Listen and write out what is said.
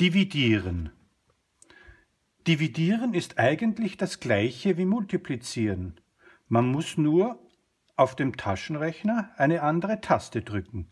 Dividieren. Dividieren ist eigentlich das gleiche wie multiplizieren. Man muss nur auf dem Taschenrechner eine andere Taste drücken.